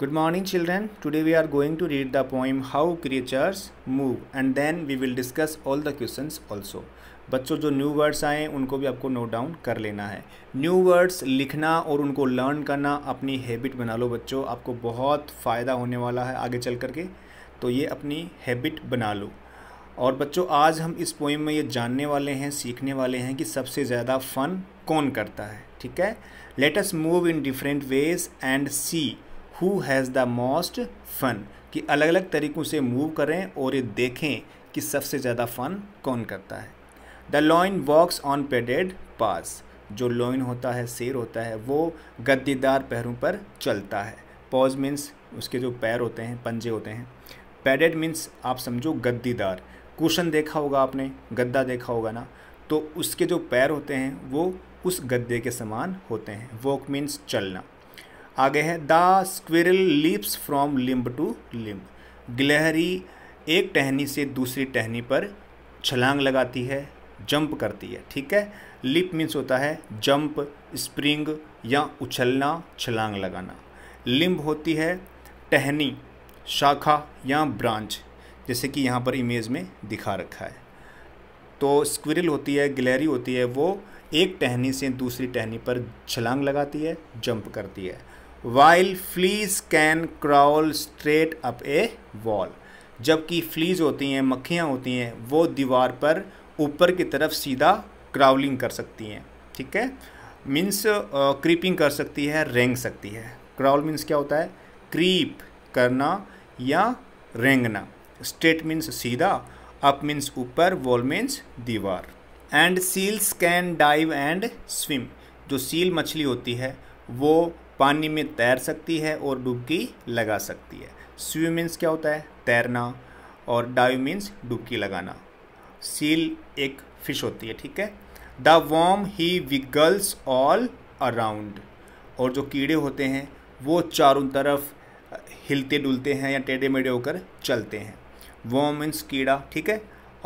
Good morning children. Today we are going to read the poem How Creatures Move and then we will discuss all the questions also. बच्चों जो new words आए उनको भी आपको note down कर लेना है न्यू वर्ड्स लिखना और उनको लर्न करना अपनी हैबिट बना लो बच्चों आपको बहुत फ़ायदा होने वाला है आगे चल करके तो ये अपनी हैबिट बना लो और बच्चों आज हम इस पोइम में ये जानने वाले हैं सीखने वाले हैं कि सबसे ज़्यादा फ़न कौन करता है ठीक है let's move in different ways and see who has the most fun कि अलग अलग तरीक़ों से मूव करें और ये देखें कि सबसे ज़्यादा फ़न कौन करता है the lion walks on padded paws जो लॉइन होता है शेर होता है वो गद्दीदार पैरों पर चलता है पॉज मीन्स उसके जो पैर होते हैं पंजे होते हैं पैडेड मीन्स आप समझो गद्दीदार कुशन देखा होगा आपने गद्दा देखा होगा ना तो उसके जो पैर होते हैं वो उस गद्दे के समान होते हैं वॉक मीन्स चलना आगे है the squirrel leaps from limb to limb गिलहरी एक टहनी से दूसरी टहनी पर छलांग लगाती है जंप करती है ठीक है लिप मीन्स होता है जंप स्प्रिंग या उछलना छलांग लगाना लिम्ब होती है टहनी शाखा या ब्रांच जैसे कि यहाँ पर इमेज में दिखा रखा है तो स्क्विरल होती है गिलहरी होती है वो एक टहनी से दूसरी टहनी पर छलांग लगाती है जंप करती है while fleas can crawl straight up a wall जबकि फ्लीज होती हैं मक्खियाँ होती हैं वो दीवार पर ऊपर की तरफ सीधा क्राउलिंग कर सकती हैं ठीक है मीन्स क्रीपिंग कर सकती है रेंग सकती है क्राउल मीन्स क्या होता है क्रीप करना या रेंगना स्ट्रेट मीन्स सीधा अप मीन्स ऊपर वॉल मीन्स दीवार and seals can dive and swim जो सील मछली होती है वो पानी में तैर सकती है और डुबकी लगा सकती है स्विम मीन्स क्या होता है तैरना और डाइव मीन्स डुबकी लगाना सील एक फिश होती है ठीक है द वॉम ही विगल्स ऑल अराउंड और जो कीड़े होते हैं वो चारों तरफ हिलते डुलते हैं या टेढ़े मेढ़े होकर चलते हैं वॉम मीन्स कीड़ा ठीक है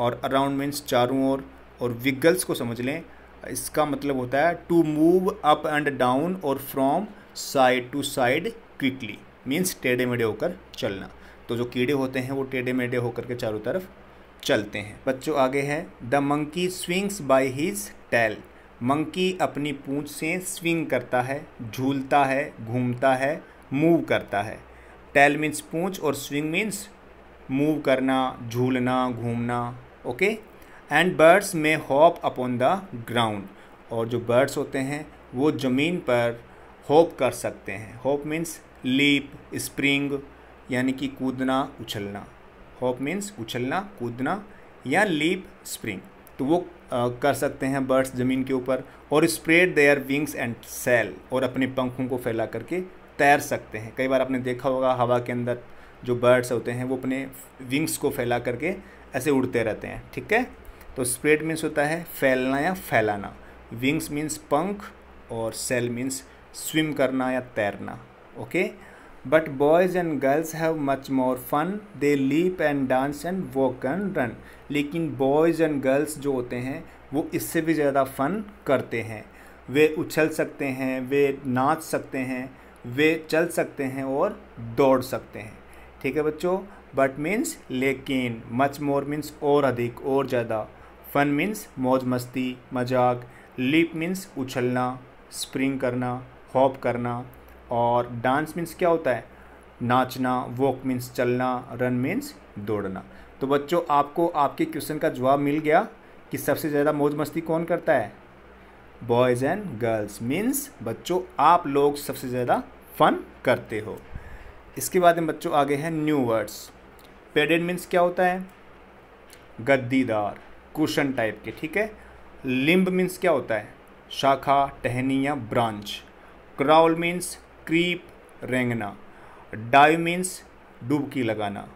और अराउंड मीन्स चारों ओर और विगल्स को समझ लें इसका मतलब होता है to move up and down और from side to side quickly means टेढ़े मेढ़े होकर चलना तो जो कीड़े होते हैं वो टेढ़े मेढ़े होकर के चारों तरफ चलते हैं बच्चों आगे है the monkey swings by his tail monkey अपनी पूँछ से स्विंग करता है झूलता है घूमता है मूव करता है टेल मीन्स पूँछ और स्विंग मीन्स मूव करना झूलना घूमना ओके एंड बर्ड्स में हॉप अपॉन द ग्राउंड और जो बर्ड्स होते हैं वो ज़मीन पर होप कर सकते हैं होप मीन्स लीप स्प्रिंग यानी कि कूदना उछलना होप मीन्स उछलना कूदना या लीप स्प्रिंग तो वो आ, कर सकते हैं बर्ड्स ज़मीन के ऊपर और spread their wings and sail और अपने पंखों को फैला करके तैर सकते हैं कई बार आपने देखा होगा हवा के अंदर जो बर्ड्स होते हैं वो अपने विंग्स को फैला करके ऐसे उड़ते रहते हैं ठीक है तो स्प्रेड मीन्स होता है फैलना या फैलाना विंग्स मीन्स पंख और सेल मीन्स स्विम करना या तैरना okay but boys and girls have much more fun they leap and dance and walk and run लेकिन बॉयज़ एंड गर्ल्स जो होते हैं वो इससे भी ज़्यादा फन करते हैं वे उछल सकते हैं वे नाच सकते हैं वे चल सकते हैं और दौड़ सकते हैं ठीक है बच्चों बट मीन्स लेकिन मच मोर मीन्स और अधिक और ज़्यादा फन मीन्स मौज मस्ती मजाक लीप मीन्स उछलना स्प्रिंग करना हॉप करना और डांस मीन्स क्या होता है नाचना वॉक मीन्स चलना रन मीन्स दौड़ना तो बच्चों आपको आपके क्वेश्चन का जवाब मिल गया कि सबसे ज़्यादा मौज मस्ती कौन करता है बॉयज़ एंड गर्ल्स मीन्स बच्चों आप लोग सबसे ज़्यादा फन करते हो इसके बाद में बच्चों आगे हैं न्यू वर्ड्स पेडेड मीन्स क्या होता है गद्दीदार कुशन टाइप के ठीक है लिम्ब मीन्स क्या होता है शाखा टहनी या ब्रांच क्राउल मीन्स क्रीप रेंगना डाइव मीन्स डुबकी लगाना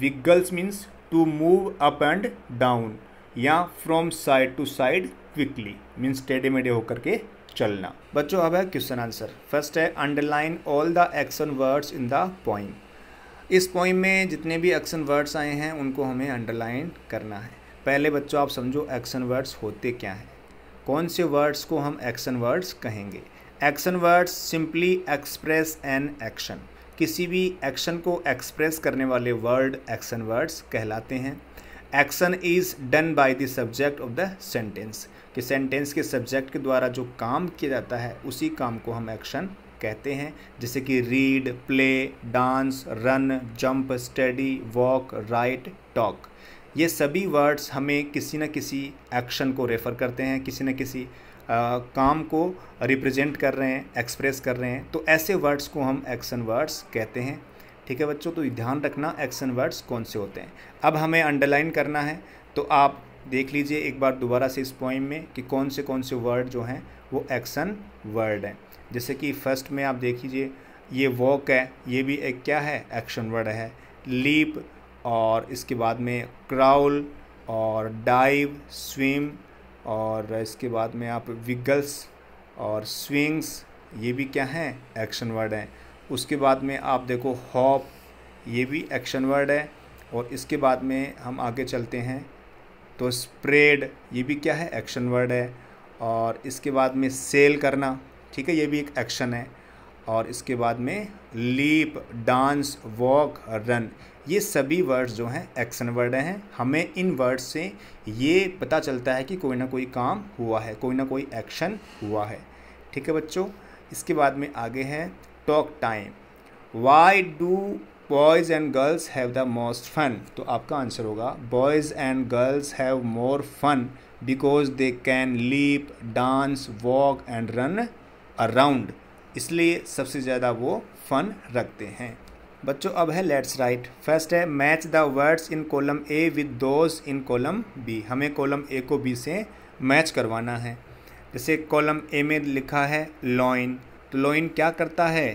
wiggles means to move up and down या from side to side quickly means टेढ़े मेढ़े होकर के चलना बच्चों अब है क्वेश्चन आंसर फर्स्ट है underline all the action words in the point इस पॉइंट में जितने भी एक्शन वर्ड्स आए हैं उनको हमें अंडरलाइन करना है पहले बच्चों आप समझो एक्शन वर्ड्स होते क्या हैं कौन से वर्ड्स को हम एक्शन वर्ड्स कहेंगे action words simply express an action किसी भी एक्शन को एक्सप्रेस करने वाले वर्ड एक्शन वर्ड्स कहलाते हैं action is done by the subject of the sentence कि सेंटेंस के सब्जेक्ट के द्वारा जो काम किया जाता है उसी काम को हम एक्शन कहते हैं जैसे कि read play dance run jump study walk write talk ये सभी वर्ड्स हमें किसी न किसी एक्शन को रेफ़र करते हैं किसी न किसी आ, काम को रिप्रेजेंट कर रहे हैं एक्सप्रेस कर रहे हैं तो ऐसे वर्ड्स को हम एक्शन वर्ड्स कहते हैं ठीक है बच्चों तो ध्यान रखना एक्शन वर्ड्स कौन से होते हैं अब हमें अंडरलाइन करना है तो आप देख लीजिए एक बार दोबारा से इस पॉइंट में कि कौन से कौन से वर्ड जो हैं वो एक्शन वर्ड हैं जैसे कि फर्स्ट में आप देख लीजिए ये वॉक है ये भी एक क्या है एक्शन वर्ड है लीप और इसके बाद में क्राउल और डाइव स्विम और इसके बाद में आप विगल्स और स्विंग्स ये भी क्या हैं एक्शन वर्ड हैं उसके बाद में आप देखो हॉप ये भी एक्शन वर्ड है और इसके बाद में हम आगे चलते हैं तो स्प्रेड ये भी क्या है एक्शन वर्ड है और इसके बाद में सेल करना ठीक है ये भी एक एक्शन है और इसके बाद में लीप डांस वॉक रन ये सभी वर्ड्स जो हैं एक्शन वर्ड हैं हमें इन वर्ड्स से ये पता चलता है कि कोई ना कोई काम हुआ है कोई ना कोई एक्शन हुआ है ठीक है बच्चों इसके बाद में आगे हैं talk time why do boys and girls have the most fun तो आपका आंसर होगा boys and girls have more fun because they can leap dance walk and run around इसलिए सबसे ज़्यादा वो फन रखते हैं बच्चों अब है लेट्स राइट फर्स्ट है match the words in column A with those in column B हमें कॉलम ए को बी से मैच करवाना है जैसे कॉलम ए में लिखा है लॉइन तो लॉइन क्या करता है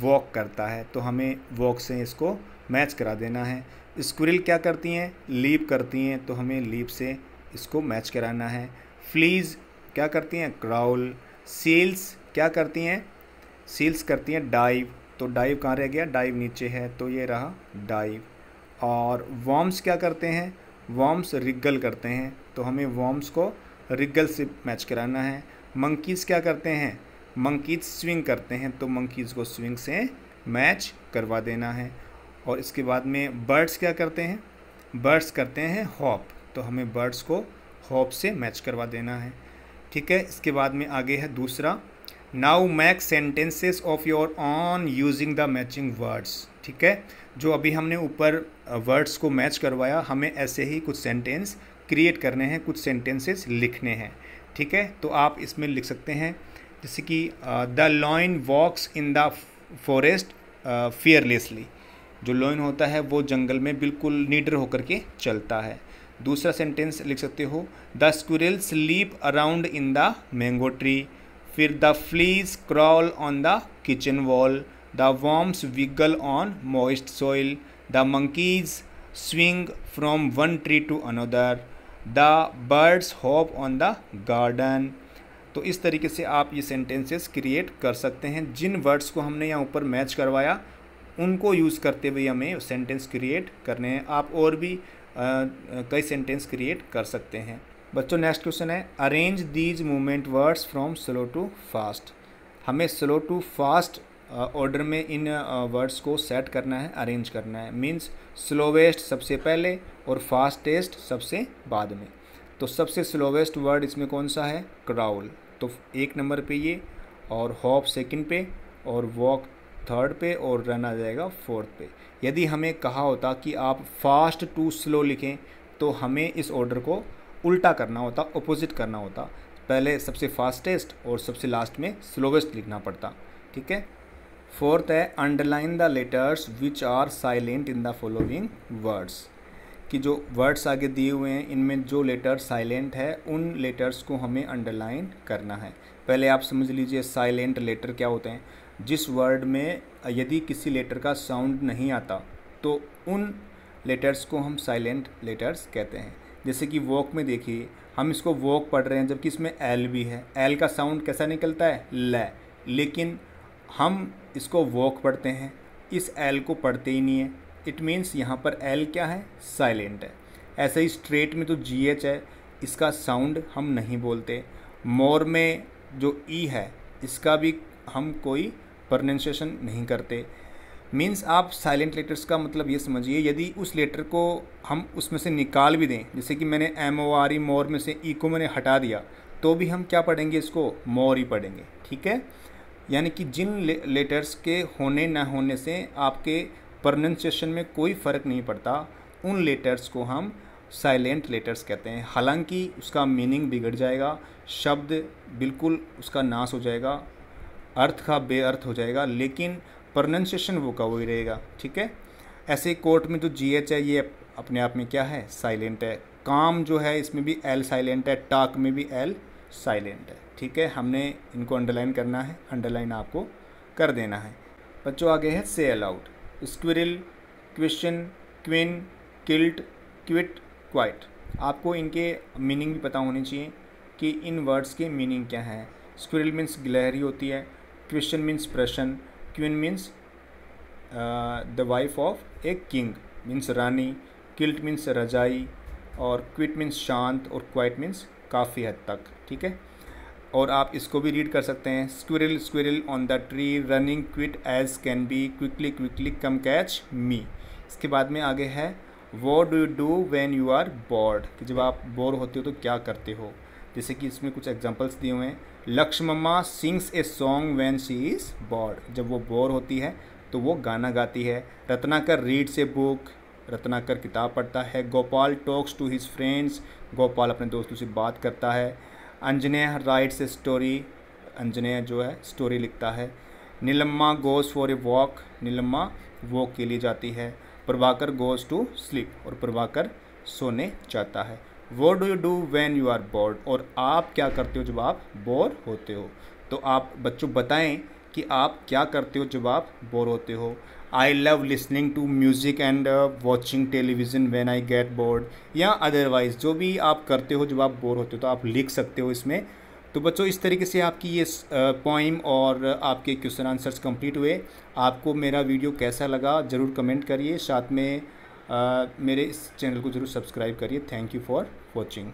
वॉक करता है तो हमें वॉक से इसको मैच करा देना है स्क्रिल क्या करती हैं लीप करती हैं तो हमें लीप से इसको मैच कराना है फ्लीज क्या करती हैं क्राउल सील्स क्या करती हैं सील्स करती हैं डाइव तो डाइव कहाँ रह गया डाइव नीचे है तो ये रहा डाइव और वॉम्स क्या करते हैं वॉम्स रिगल करते हैं तो हमें वॉम्स को रिगल से मैच कराना है मंकीज़ क्या करते हैं मंकीज स्विंग करते हैं तो मंकीज़ को स्विंग से मैच करवा देना है और इसके बाद में बर्ड्स क्या करते हैं बर्ड्स करते हैं हॉप तो हमें बर्ड्स को हॉप से मैच करवा देना है ठीक है इसके बाद में आगे है दूसरा now make sentences of your own using the matching words ठीक है जो अभी हमने ऊपर वर्ड्स को मैच करवाया हमें ऐसे ही कुछ सेंटेंस क्रिएट करने हैं कुछ सेंटेंसेस लिखने हैं ठीक है तो आप इसमें लिख सकते हैं जैसे कि the lion walks in the forest fearlessly जो लॉइन होता है वो जंगल में बिल्कुल निडर होकर के चलता है दूसरा सेंटेंस लिख सकते हो the squirrel sleep around in the mango tree फिर the fleas crawl on the kitchen wall the worms wiggle on moist soil the monkeys swing from one tree to another the birds hop on the garden तो इस तरीके से आप ये sentences create कर सकते हैं जिन वर्ड्स को हमने यहाँ ऊपर मैच करवाया उनको यूज़ करते हुए हमें सेंटेंस क्रिएट करने हैं आप और भी कई सेंटेंस क्रिएट कर सकते हैं बच्चों नेक्स्ट क्वेश्चन है arrange these movement words from slow to fast हमें स्लो टू फास्ट ऑर्डर में इन वर्ड्स को सेट करना है अरेंज करना है मीन्स स्लोवेस्ट सबसे पहले और फास्टेस्ट सबसे बाद में तो सबसे स्लोवेस्ट वर्ड इसमें कौन सा है क्राउल तो एक नंबर पे ये और हॉप सेकंड पे और वॉक थर्ड पे और रन आ जाएगा फोर्थ पे यदि हमें कहा होता कि आप फास्ट टू स्लो लिखें तो हमें इस ऑर्डर को उल्टा करना होता अपोजिट करना होता पहले सबसे फास्टेस्ट और सबसे लास्ट में स्लोवेस्ट लिखना पड़ता ठीक है फोर्थ है underline the letters which are silent in the following words कि जो वर्ड्स आगे दिए हुए हैं इनमें जो लेटर साइलेंट है उन लेटर्स को हमें अंडरलाइन करना है पहले आप समझ लीजिए साइलेंट लेटर क्या होते हैं जिस वर्ड में यदि किसी लेटर का साउंड नहीं आता तो उन लेटर्स को हम साइलेंट लेटर्स कहते हैं जैसे कि वॉक में देखिए हम इसको वॉक पढ़ रहे हैं जबकि इसमें एल भी है एल का साउंड कैसा निकलता है ल लेकिन हम इसको वॉक पढ़ते हैं इस एल को पढ़ते ही नहीं है इट मीन्स यहाँ पर एल क्या है साइलेंट है ऐसे ही स्ट्रेट में तो जी एच है इसका साउंड हम नहीं बोलते मोर में जो ई e है इसका भी हम कोई प्रोनंसिएशन नहीं करते मीन्स आप साइलेंट लेटर्स का मतलब ये समझिए यदि उस लेटर को हम उसमें से निकाल भी दें जैसे कि मैंने एम ओ आर ई मोर में से ई e को मैंने हटा दिया तो भी हम क्या पढ़ेंगे इसको मोर ही पढ़ेंगे ठीक है यानी कि जिन ले, लेटर्स के होने ना होने से आपके प्रोनंसिएशन में कोई फ़र्क नहीं पड़ता उन लेटर्स को हम साइलेंट लेटर्स कहते हैं हालांकि उसका मीनिंग बिगड़ जाएगा शब्द बिल्कुल उसका नाश हो जाएगा अर्थ का बेअर्थ हो जाएगा लेकिन प्रोनाउंसिएशन वो का वही रहेगा ठीक है ऐसे कोर्ट में जो जी एच है ये अपने आप में क्या है साइलेंट है काम जो है इसमें भी एल साइलेंट है टाक में भी एल साइलेंट है ठीक है हमने इनको अंडरलाइन करना है अंडरलाइन आपको कर देना है बच्चों आगे है say aloud squirrel question queen quilt quit quite आपको इनके मीनिंग भी पता होने चाहिए कि इन वर्ड्स के मीनिंग क्या हैं स्क्विरल मीन्स गिलहरी होती है क्वेश्चन मीन्स प्रश्न queen means the wife of a king means रानी किल्ट मीन्स रजाई और क्विट मीन्स शांत और क्वाइट मीन्स काफ़ी हद तक ठीक है और आप इसको भी रीड कर सकते हैं squirrel squirrel on the tree running quick as can be quickly quickly come catch me इसके बाद में आगे है what do you do when you are bored कि जब आप बोर होते हो तो क्या करते हो जैसे कि इसमें कुछ एग्जाम्पल्स दिए हुए हैं Lakshma sings a song when she is bored जब वो बोर होती है तो वो गाना गाती है Ratnakar reads a book Ratnakar किताब पढ़ता है Gopal talks to his friends Gopal अपने दोस्तों से बात करता है अंजने राइट्स ए स्टोरी अंजने जो है स्टोरी लिखता है Neelamma goes for a walk Neelamma walk के लिए जाती है प्रभाकर गोज टू स्लीप और प्रभाकर सोने जाता है वो do you do when you are bored और आप क्या करते हो जब आप बोर होते हो तो आप बच्चों बताएं कि आप क्या करते हो जब आप बोर होते हो I love listening to music and watching television when I get bored या अदरवाइज़ जो भी आप करते हो जब आप बोर होते हो तो आप लिख सकते हो इसमें तो बच्चों इस तरीके से आपकी ये पॉइम uh, और आपके क्वेश्चन आंसर्स कंप्लीट हुए आपको मेरा वीडियो कैसा लगा ज़रूर कमेंट करिए साथ में मेरे इस चैनल को ज़रूर सब्सक्राइब करिए थैंक यू फॉर वॉचिंग